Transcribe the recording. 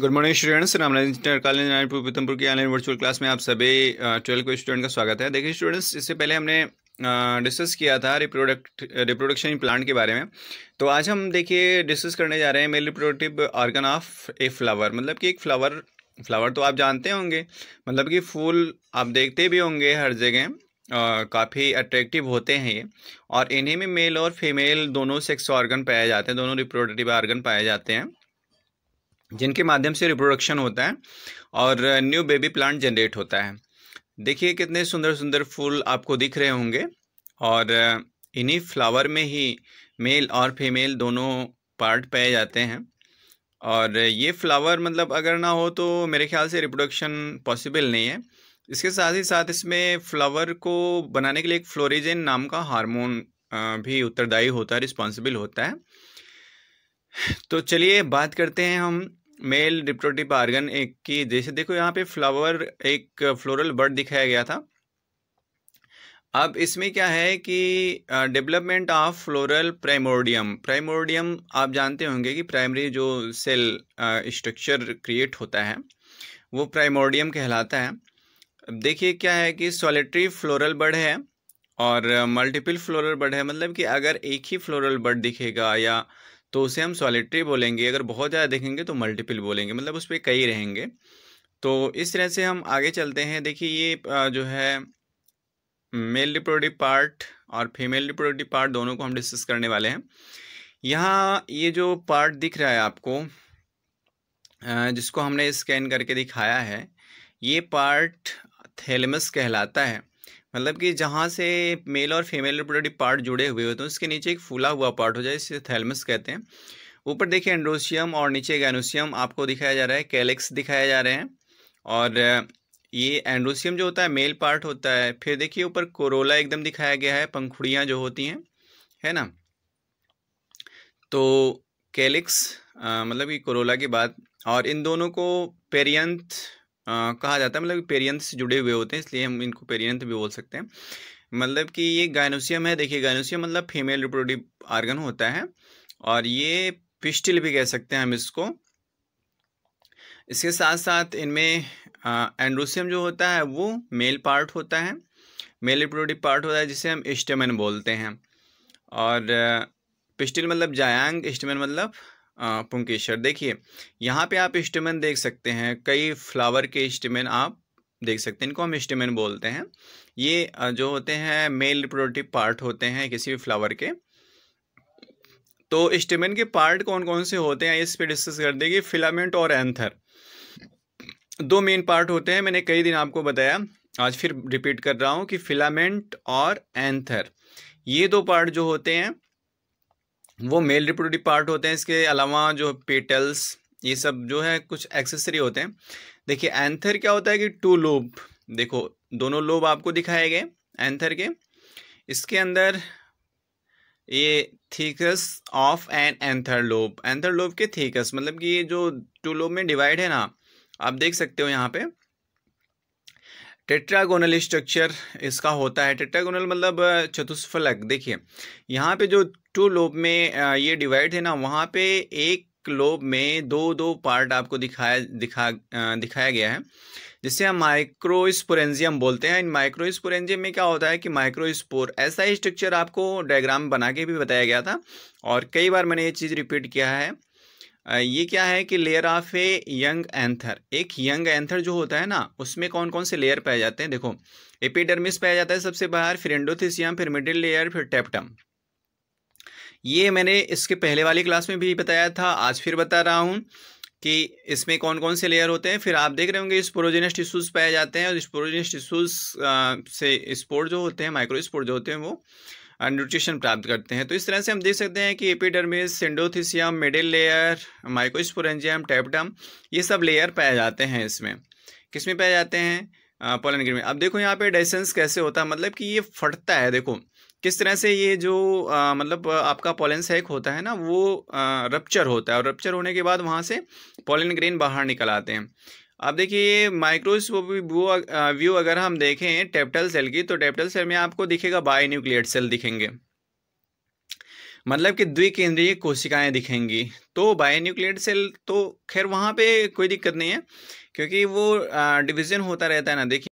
good morning students Ram engineer college Narayanpur Pitampur की online virtual class में आप सभी ट्वेल्व के स्टूडेंट का स्वागत है देखिए स्टूडेंट्स इससे पहले हमने डिस्कस uh, किया था रिप्रोडक्ट रिप्रोडक्शन प्लांट के बारे में तो आज हम देखिए डिस्कस करने जा रहे हैं male reproductive organ of a flower मतलब कि एक फ्लावर फ्लावर तो आप जानते होंगे मतलब कि फूल आप देखते भी होंगे हर जगह uh, काफ़ी अट्रैक्टिव होते हैं ये और इन्हीं में मेल और फीमेल दोनों सेक्स ऑर्गन पाए जाते हैं दोनों रिप्रोडक्टिव ऑर्गन पाए जाते हैं जिनके माध्यम से रिप्रोडक्शन होता है और न्यू बेबी प्लांट जनरेट होता है देखिए कितने सुंदर सुंदर फूल आपको दिख रहे होंगे और इन्हीं फ्लावर में ही मेल और फीमेल दोनों पार्ट पाए जाते हैं और ये फ्लावर मतलब अगर ना हो तो मेरे ख्याल से रिप्रोडक्शन पॉसिबल नहीं है इसके साथ ही साथ इसमें फ्लावर को बनाने के लिए एक फ्लोरिजिन नाम का हार्मोन भी उत्तरदायी होता है रिस्पॉन्सिबल होता है तो चलिए बात करते हैं हम मेल रिप्रोटिप आर्गन एक की जैसे देखो यहाँ पे फ्लावर एक फ्लोरल बर्ड दिखाया गया था अब इसमें क्या है कि development of floral primordium primordium आप जानते होंगे कि प्राइमरी जो सेल स्ट्रक्चर क्रिएट होता है वो प्राइमोडियम कहलाता है अब देखिए क्या है कि सॉलिटरी फ्लोरल बर्ड है और मल्टीपल फ्लोरल बर्ड है मतलब कि अगर एक ही फ्लोरल बर्ड दिखेगा या तो उसे हम सॉलिटरी बोलेंगे अगर बहुत ज़्यादा देखेंगे तो मल्टीपल बोलेंगे मतलब उस पर कई रहेंगे तो इस तरह से हम आगे चलते हैं देखिए ये जो है मेल रिप्रोडक्टिव पार्ट और फीमेल रिप्रोडक्टिव पार्ट दोनों को हम डिस्कस करने वाले हैं यहाँ ये जो पार्ट दिख रहा है आपको जिसको हमने स्कैन करके दिखाया है ये पार्ट थैलमस कहलाता है मतलब कि जहाँ से मेल और फीमेल रिपोर्टेटिव पार्ट जुड़े हुए होते हैं उसके नीचे एक फूला हुआ पार्ट हो जाए इसे थैलमस कहते हैं ऊपर देखिए एंड्रोसियम और नीचे गैनोशियम आपको दिखाया जा रहा है कैलेक्स दिखाया जा रहे हैं और ये एंड्रोसियम जो होता है मेल पार्ट होता है फिर देखिए ऊपर कोरोला एकदम दिखाया गया है पंखुड़ियाँ जो होती हैं है ना तो कैलिक्स मतलब कि कोरोला के बाद और इन दोनों को पेरियंथ कहा जाता है मतलब पेरियंत से जुड़े हुए होते हैं इसलिए हम इनको पेरियंत भी बोल सकते हैं मतलब कि ये गायनोसियम है देखिए गायनोसियम मतलब फीमेल रिप्रोडक्टिव आर्गन होता है और ये पिस्टिल भी कह सकते हैं हम इसको इसके साथ साथ इनमें एंड्रोसियम जो होता है वो मेल पार्ट होता है मेल रिप्रोडक्टिव पार्ट होता है जिसे हम इस्टेमन बोलते हैं और पिस्टिल मतलब जायांग इस्टेमन मतलब पुंकेश्वर देखिए यहाँ पे आप स्टेमन देख सकते हैं कई फ्लावर के स्टमेन आप देख सकते हैं इनको हम स्टेमन बोलते हैं ये जो होते हैं मेल रिप्रोडक्टिव पार्ट होते हैं किसी भी फ्लावर के तो स्टेमेन के पार्ट कौन कौन से होते हैं इस पे डिस्कस कर देंगे फिलामेंट और एंथर दो मेन पार्ट होते हैं मैंने कई दिन आपको बताया आज फिर रिपीट कर रहा हूँ कि फिलामेंट और एंथर ये दो पार्ट जो होते हैं वो मेल रिप्रोडक्टिव पार्ट होते हैं इसके अलावा जो पेटल्स ये सब जो है कुछ एक्सेसरी होते हैं देखिए एंथर क्या होता है कि टू लोब देखो दोनों लोब आपको दिखाए गए एंथर के इसके अंदर ये thecas of an anther lobe anther lobe के थीकस मतलब कि ये जो टू लोब में डिवाइड है ना आप देख सकते हो यहाँ पे टेट्रागोनल स्ट्रक्चर इसका होता है टेट्रागोनल मतलब चतुष्फलक देखिए यहाँ पे जो टू लोब में ये डिवाइड है ना वहाँ पे एक लोब में दो दो पार्ट आपको दिखाया दिखा दिखाया गया है जिसे हम माइक्रोस्पोरेंजियम बोलते हैं इन माइक्रोस्पोरेंजियम में क्या होता है कि माइक्रोस्पोर ऐसा ही स्ट्रक्चर आपको डायग्राम बना के भी बताया गया था और कई बार मैंने ये चीज़ रिपीट किया है ये क्या है कि layer of a young anther एक यंग एंथर जो होता है ना उसमें कौन कौन से लेयर पाए जाते हैं देखो एपिडर्मिस पाया जाता है सबसे बाहर फिर एंडोथिसियम फिर मिडिल लेयर फिर टेप्टम ये मैंने इसके पहले वाली क्लास में भी बताया था आज फिर बता रहा हूँ कि इसमें कौन कौन से लेयर होते हैं फिर आप देख रहे होंगे स्पोरोजेनस टिश्यूज़ पाए जाते हैं और स्पोरोजेनस टिश्यूज़ से स्पोर जो होते हैं माइक्रोस्पोर जो होते हैं वो न्यूट्रिशन प्राप्त करते हैं तो इस तरह से हम देख सकते हैं कि epidermis endothecium middle layer microsporangium tapetum ये सब लेयर पाए जाते हैं इसमें किस में पाए जाते हैं पोलन ग्रीन में अब देखो यहाँ पे डेसेंस कैसे होता है मतलब कि ये फटता है देखो किस तरह से ये जो आ, मतलब आपका पोलन सेक होता है ना वो आ, रप्चर होता है और रप्चर होने के बाद वहाँ से पोलन ग्रेन बाहर निकल आते हैं अब देखिए माइक्रोस्कोप व्यू अगर हम देखें टेप्टल सेल की तो टेप्टल सेल में आपको दिखेगा बाई न्यूक्लियर सेल दिखेंगे मतलब कि द्विकेंद्रीय कोशिकाएं दिखेंगी तो बायोन्यूक्लियड सेल तो खैर वहाँ पे कोई दिक्कत नहीं है क्योंकि वो डिवीज़न होता रहता है ना देखिए